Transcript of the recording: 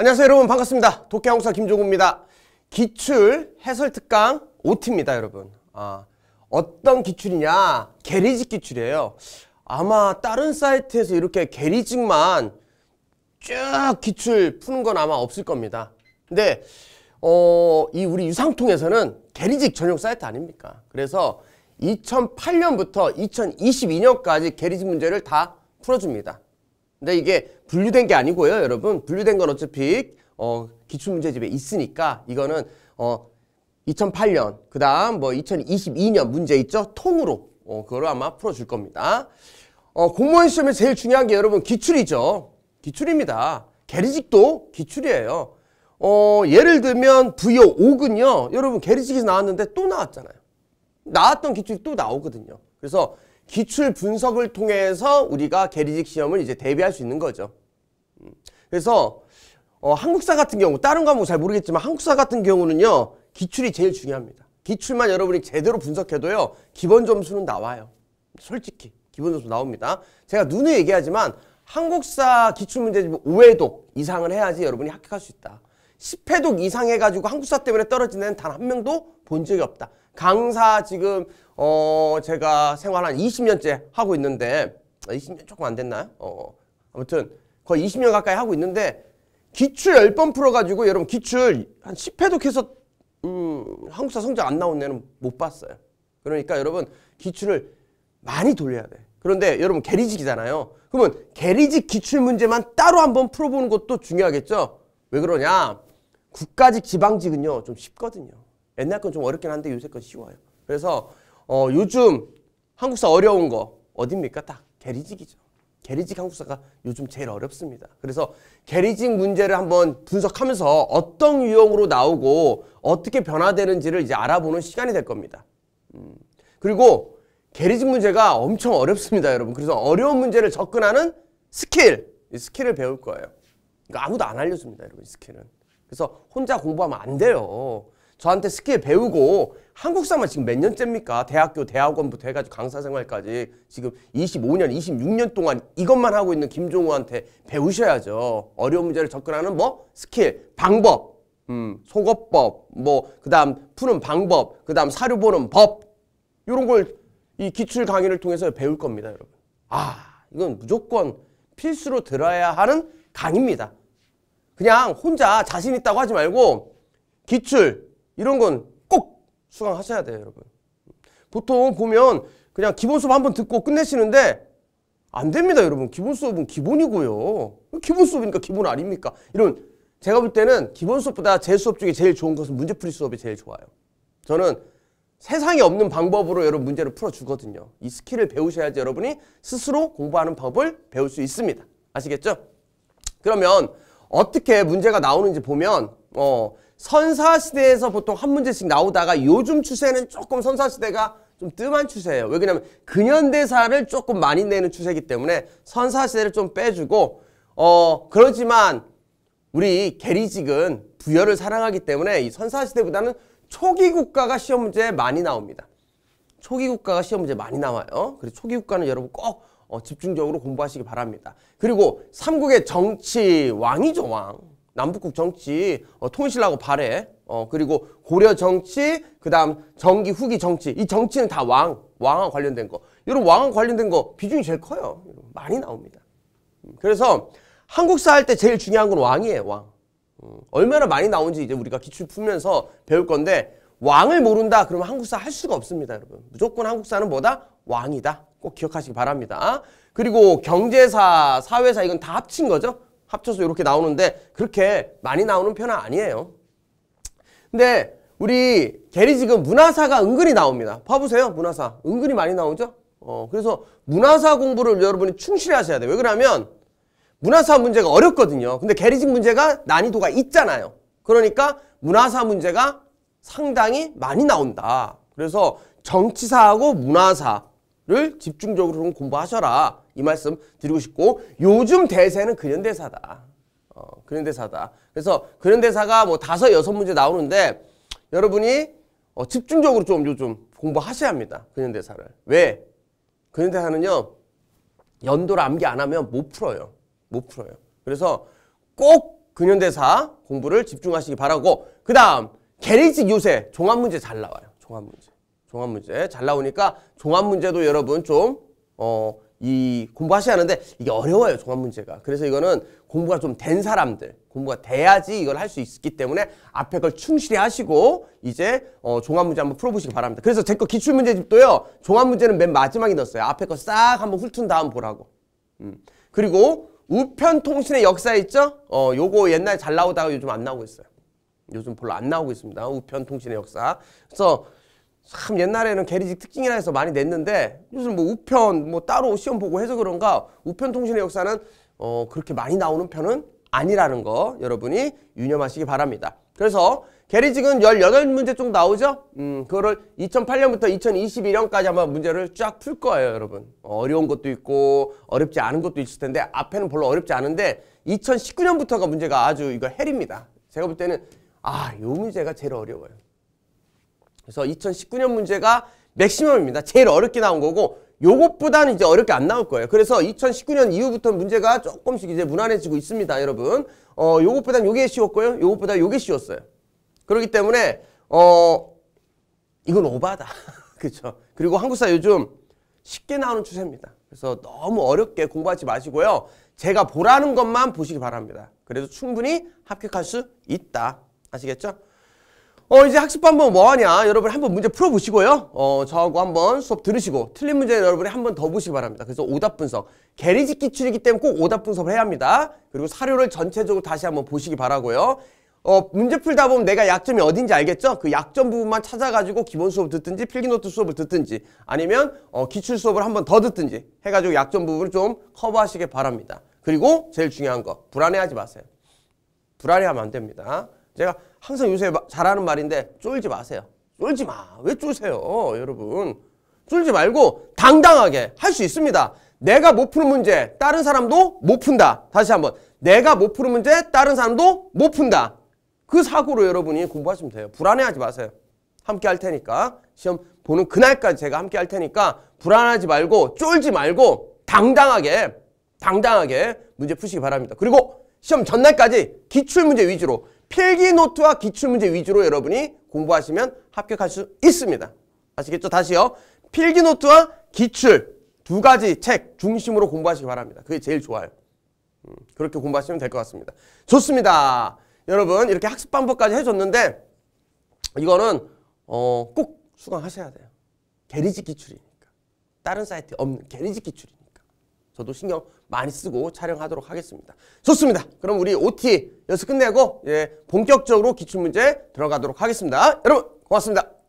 안녕하세요 여러분 반갑습니다 도깨왕사 김종구입니다 기출 해설특강 OT입니다 여러분 아, 어떤 기출이냐 게리직 기출이에요 아마 다른 사이트에서 이렇게 게리직만 쭉 기출 푸는 건 아마 없을 겁니다 근데 어, 이 우리 유상통에서는 게리직 전용 사이트 아닙니까 그래서 2008년부터 2022년까지 게리직 문제를 다 풀어줍니다 근데 이게 분류된 게 아니고요, 여러분. 분류된 건 어차피 어, 기출문제집에 있으니까 이거는 어, 2008년, 그 다음 뭐 2022년 문제 있죠? 통으로 어, 그거를 아마 풀어줄 겁니다. 어, 공무원 시험에 제일 중요한 게 여러분 기출이죠. 기출입니다. 계리직도 기출이에요. 어, 예를 들면 부여 5군요. 여러분 계리직에서 나왔는데 또 나왔잖아요. 나왔던 기출이 또 나오거든요. 그래서 기출 분석을 통해서 우리가 개리직 시험을 이제 대비할 수 있는 거죠. 음. 그래서 어, 한국사 같은 경우 다른 과목 잘 모르겠지만 한국사 같은 경우는요 기출이 제일 중요합니다. 기출만 여러분이 제대로 분석해도요 기본 점수는 나와요. 솔직히 기본 점수 나옵니다. 제가 눈에 얘기하지만 한국사 기출 문제집 5회독 이상을 해야지 여러분이 합격할 수 있다. 10회독 이상 해가지고 한국사 때문에 떨어지는 단 한 명도 본 적이 없다. 강사 지금 어, 제가 생활 한 20년째 하고 있는데 20년 아, 조금 안 됐나요? 어, 어, 아무튼 거의 20년 가까이 하고 있는데 기출 10번 풀어가지고 여러분 기출 한 10회도 계속, 음, 한국사 성적 안 나온 애는 못 봤어요. 그러니까 여러분 기출을 많이 돌려야 돼. 그런데 여러분 게리직이잖아요. 그러면 게리직 기출 문제만 따로 한번 풀어보는 것도 중요하겠죠? 왜 그러냐? 국가직, 지방직은요 좀 쉽거든요. 옛날 건 좀 어렵긴 한데 요새 건 쉬워요. 그래서 어, 요즘 한국사 어려운 거 어딥니까? 딱 게리직이죠. 게리직 한국사가 요즘 제일 어렵습니다. 그래서 게리직 문제를 한번 분석하면서 어떤 유형으로 나오고 어떻게 변화되는지를 이제 알아보는 시간이 될 겁니다. 음. 그리고 게리직 문제가 엄청 어렵습니다, 여러분. 그래서 어려운 문제를 접근하는 스킬, 이 스킬을 배울 거예요. 그러니까 아무도 안 알려줍니다, 여러분, 이 스킬은. 그래서 혼자 공부하면 안 돼요. 저한테 스킬 배우고 한국사만 지금 몇 년째입니까? 대학교, 대학원부터 해가지고 강사생활까지 지금 25년, 26년 동안 이것만 하고 있는 김종우한테 배우셔야죠. 어려운 문제를 접근하는 뭐? 스킬, 방법, 음, 속어법, 뭐, 그 다음 푸는 방법, 그 다음 사료 보는 법. 이런 걸 이 기출 강의를 통해서 배울 겁니다, 여러분. 아, 이건 무조건 필수로 들어야 하는 강의입니다. 그냥 혼자 자신 있다고 하지 말고 기출, 이런 건 꼭 수강하셔야 돼요 여러분 보통 보면 그냥 기본 수업 한번 듣고 끝내시는데 안 됩니다 여러분 기본 수업은 기본이고요 기본 수업이니까 기본 아닙니까 이런 제가 볼 때는 기본 수업보다 제 수업 중에 제일 좋은 것은 문제풀이 수업이 제일 좋아요 저는 세상에 없는 방법으로 여러분 문제를 풀어주거든요 이 스킬을 배우셔야지 여러분이 스스로 공부하는 법을 배울 수 있습니다 아시겠죠? 그러면 어떻게 문제가 나오는지 보면 어 선사시대에서 보통 한 문제씩 나오다가 요즘 추세는 조금 선사시대가 좀 뜸한 추세예요. 왜 그러냐면 근현대사를 조금 많이 내는 추세이기 때문에 선사시대를 좀 빼주고 어 그러지만 우리 게리직은 부여를 사랑하기 때문에 이 선사시대보다는 초기 국가가 시험 문제 많이 나옵니다. 초기 국가가 시험 문제 많이 나와요. 그리고 초기 국가는 여러분 꼭 어, 집중적으로 공부하시기 바랍니다. 그리고 삼국의 정치 왕이죠 왕. 남북국 정치 어, 통일하고 발해. 어, 그리고 고려 정치, 그 다음 정기 후기 정치. 이 정치는 다 왕, 왕과 관련된 거. 이런 왕과 관련된 거 비중이 제일 커요. 많이 나옵니다. 음, 그래서 한국사 할 때 제일 중요한 건 왕이에요, 왕. 음, 얼마나 많이 나온지 이제 우리가 기출 풀면서 배울 건데 왕을 모른다 그러면 한국사 할 수가 없습니다, 여러분. 무조건 한국사는 뭐다? 왕이다. 꼭 기억하시기 바랍니다. 그리고 경제사, 사회사 이건 다 합친 거죠. 합쳐서 이렇게 나오는데 그렇게 많이 나오는 편은 아니에요. 근데 우리 게리 지금 문화사가 은근히 나옵니다. 봐보세요. 문화사. 은근히 많이 나오죠? 어, 그래서 문화사 공부를 여러분이 충실히 하셔야 돼요. 왜 그러냐면 문화사 문제가 어렵거든요. 근데 게리직 문제가 난이도가 있잖아요. 그러니까 문화사 문제가 상당히 많이 나온다. 그래서 정치사하고 문화사 를 집중적으로 공부하셔라 이 말씀 드리고 싶고 요즘 대세는 근현대사다 어, 근현대사다 그래서 근현대사가 뭐 다섯 여섯 문제 나오는데 여러분이 어, 집중적으로 좀 요즘 공부하셔야 합니다 근현대사를 왜 근현대사는요 연도를 암기 안 하면 못 풀어요 못 풀어요 그래서 꼭 근현대사 공부를 집중하시기 바라고 그 다음 게리직 요새 종합문제 잘 나와요 종합문제 종합문제 잘 나오니까 종합문제도 여러분 좀 어, 이 공부하셔야 하는데 이게 어려워요 종합문제가 그래서 이거는 공부가 좀 된 사람들 공부가 돼야지 이걸 할 수 있기 때문에 앞에 걸 충실히 하시고 이제 어, 종합문제 한번 풀어보시기 바랍니다 그래서 제거 기출문제집도요 종합문제는 맨 마지막에 넣었어요 앞에 거 싹 한번 훑은 다음 보라고 음. 그리고 우편통신의 역사 있죠 어 요거 옛날에 잘 나오다가 요즘 안 나오고 있어요 요즘 별로 안 나오고 있습니다 우편통신의 역사 그래서 참 옛날에는 게리직 특징이라 해서 많이 냈는데 요즘 뭐 우편 뭐 따로 시험 보고 해서 그런가 우편 통신의 역사는 어 그렇게 많이 나오는 편은 아니라는 거 여러분이 유념하시기 바랍니다. 그래서 게리직은 18문제 쪽 나오죠? 음, 그거를 2008년부터 2021년까지 한번 문제를 쫙 풀 거예요, 여러분. 어려운 것도 있고 어렵지 않은 것도 있을 텐데 앞에는 별로 어렵지 않은데 2019년부터가 문제가 아주 이거 헬입니다. 제가 볼 때는 아, 요 문제가 제일 어려워요. 그래서 2019년 문제가 맥시멈입니다. 제일 어렵게 나온 거고 요것보다는 이제 어렵게 안 나올 거예요. 그래서 2019년 이후부터 문제가 조금씩 이제 무난해지고 있습니다, 여러분. 어, 요것보다는 요게 쉬웠고요. 요것보다 요게 쉬웠어요. 그렇기 때문에 어 이건 오바다. 그렇죠. 그리고 한국사 요즘 쉽게 나오는 추세입니다. 그래서 너무 어렵게 공부하지 마시고요. 제가 보라는 것만 보시기 바랍니다. 그래도 충분히 합격할 수 있다. 아시겠죠? 어 이제 학습 한번 뭐하냐 여러분 한번 문제 풀어보시고요 어 저하고 한번 수업 들으시고 틀린 문제 여러분이 한번 더 보시기 바랍니다 그래서 오답 분석 개리지 기출이기 때문에 꼭 오답 분석을 해야 합니다 그리고 사료를 전체적으로 다시 한번 보시기 바라고요 어 문제 풀다 보면 내가 약점이 어딘지 알겠죠? 그 약점 부분만 찾아가지고 기본 수업 듣든지 필기노트 수업을 듣든지 아니면 어 기출 수업을 한번 더 듣든지 해가지고 약점 부분을 좀 커버하시길 바랍니다 그리고 제일 중요한 거 불안해하지 마세요 불안해하면 안 됩니다 제가 항상 요새 잘하는 말인데 쫄지 마세요. 쫄지 마. 왜 쫄세요, 여러분? 쫄지 말고 당당하게 할 수 있습니다. 내가 못 푸는 문제 다른 사람도 못 푼다. 다시 한번 내가 못 푸는 문제 다른 사람도 못 푼다. 그 사고로 여러분이 공부하시면 돼요. 불안해하지 마세요. 함께 할 테니까 시험 보는 그날까지 제가 함께 할 테니까 불안하지 말고 쫄지 말고 당당하게 당당하게 문제 푸시기 바랍니다. 그리고 시험 전날까지 기출문제 위주로 필기 노트와 기출문제 위주로 여러분이 공부하시면 합격할 수 있습니다. 아시겠죠? 다시요. 필기 노트와 기출 두 가지 책 중심으로 공부하시기 바랍니다. 그게 제일 좋아요. 음, 그렇게 공부하시면 될 것 같습니다. 좋습니다. 여러분 이렇게 학습 방법까지 해줬는데 이거는 어, 꼭 수강하셔야 돼요. 게리지 기출이니까. 다른 사이트 없는 게리지 기출이니까. 저도 신경 많이 쓰고 촬영하도록 하겠습니다. 좋습니다. 그럼 우리 OT 연습 끝내고 예, 본격적으로 기출문제 들어가도록 하겠습니다. 여러분 고맙습니다.